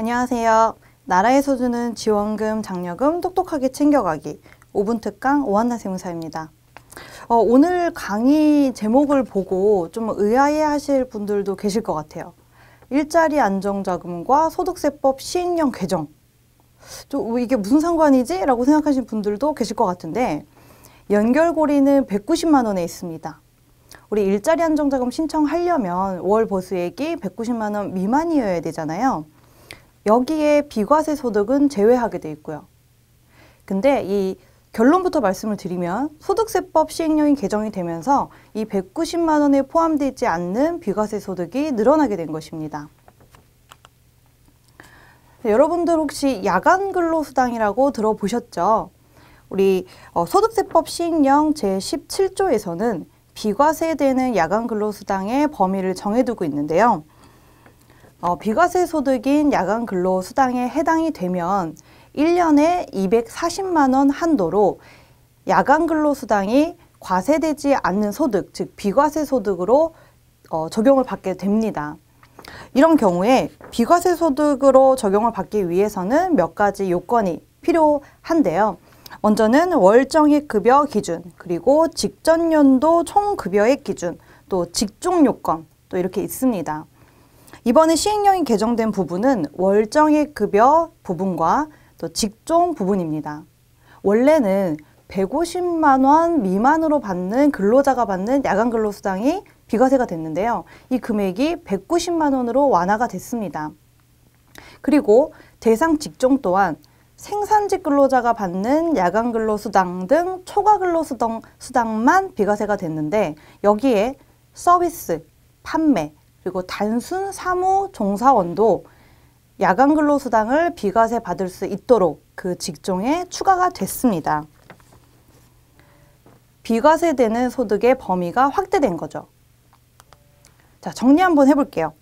안녕하세요. 나라에서 주는 지원금, 장려금 똑똑하게 챙겨가기 5분 특강 오한나 세무사입니다. 어, 오늘 강의 제목을 보고 좀 의아해하실 분들도 계실 것 같아요. 일자리 안정자금과 소득세법 시행령 개정. 좀 뭐 이게 무슨 상관이지? 라고 생각하신 분들도 계실 것 같은데 연결고리는 190만 원에 있습니다. 우리 일자리 안정자금 신청하려면 월 보수액이 190만 원 미만이어야 되잖아요. 여기에 비과세 소득은 제외하게 돼 있고요. 근데 이 결론부터 말씀을 드리면 소득세법 시행령이 개정이 되면서 이 190만 원에 포함되지 않는 비과세 소득이 늘어나게 된 것입니다. 네, 여러분들 혹시 야간 근로수당이라고 들어보셨죠? 우리 어, 소득세법 시행령 제17조에서는 비과세되는 야간 근로수당의 범위를 정해두고 있는데요. 어, 비과세 소득인 야간 근로 수당에 해당이 되면 1년에 240만 원 한도로 야간 근로 수당이 과세되지 않는 소득, 즉 비과세 소득으로 어, 적용을 받게 됩니다. 이런 경우에 비과세 소득으로 적용을 받기 위해서는 몇 가지 요건이 필요한데요. 먼저는 월정액 급여 기준, 그리고 직전 연도 총 급여액 기준, 또 직종 요건 또 이렇게 있습니다. 이번에 시행령이 개정된 부분은 월정액 급여 부분과 또 직종 부분입니다. 원래는 150만 원 미만으로 받는 근로자가 받는 야간 근로수당이 비과세가 됐는데요. 이 금액이 190만 원으로 완화가 됐습니다. 그리고 대상 직종 또한 생산직 근로자가 받는 야간 근로수당 등 초과 근로수당 만 비과세가 됐는데 여기에 서비스, 판매, 그리고 단순 사무 종사원도 야간 근로수당을 비과세 받을 수 있도록 그 직종에 추가가 됐습니다. 비과세되는 소득의 범위가 확대된 거죠. 자, 정리 한번 해볼게요.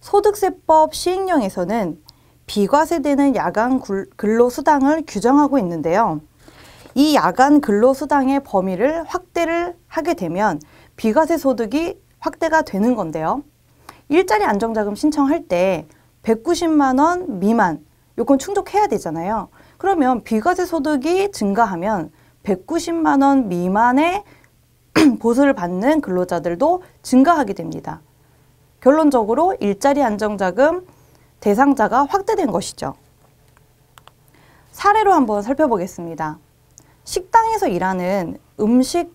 소득세법 시행령에서는 비과세되는 야간 근로수당을 규정하고 있는데요. 이 야간 근로수당의 범위를 확대를 하게 되면 비과세 소득이 확대가 되는 건데요. 일자리 안정자금 신청할 때 190만 원 미만 요건 충족해야 되잖아요. 그러면 비과세 소득이 증가하면 190만 원 미만의 보수를 받는 근로자들도 증가하게 됩니다. 결론적으로 일자리 안정자금 대상자가 확대된 것이죠. 사례로 한번 살펴보겠습니다. 식당에서 일하는 음식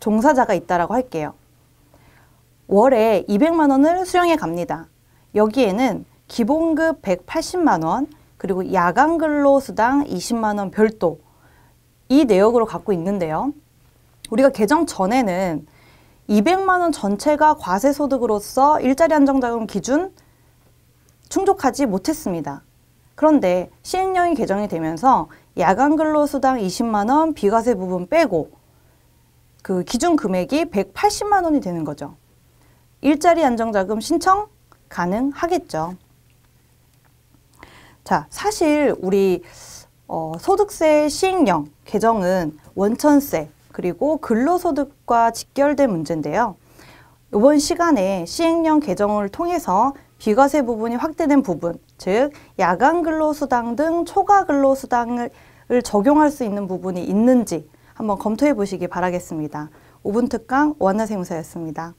종사자가 있다라고 할게요. 월에 200만 원을 수령해 갑니다. 여기에는 기본급 180만 원, 그리고 야간 근로 수당 20만 원 별도 이 내역으로 갖고 있는데요. 우리가 개정 전에는 200만 원 전체가 과세 소득으로서 일자리 안정자금 기준 충족하지 못했습니다. 그런데 시행령이 개정이 되면서 야간 근로 수당 20만 원 비과세 부분 빼고 그 기준 금액이 180만 원이 되는 거죠. 일자리 안정자금 신청 가능하겠죠. 자, 사실 우리 어, 소득세 시행령 개정은 원천세 그리고 근로소득과 직결된 문제인데요. 이번 시간에 시행령 개정을 통해서 비과세 부분이 확대된 부분, 즉 야간 근로수당 등 초과 근로수당을 적용할 수 있는 부분이 있는지 한번 검토해 보시기 바라겠습니다. 5분 특강 원화세무사였습니다.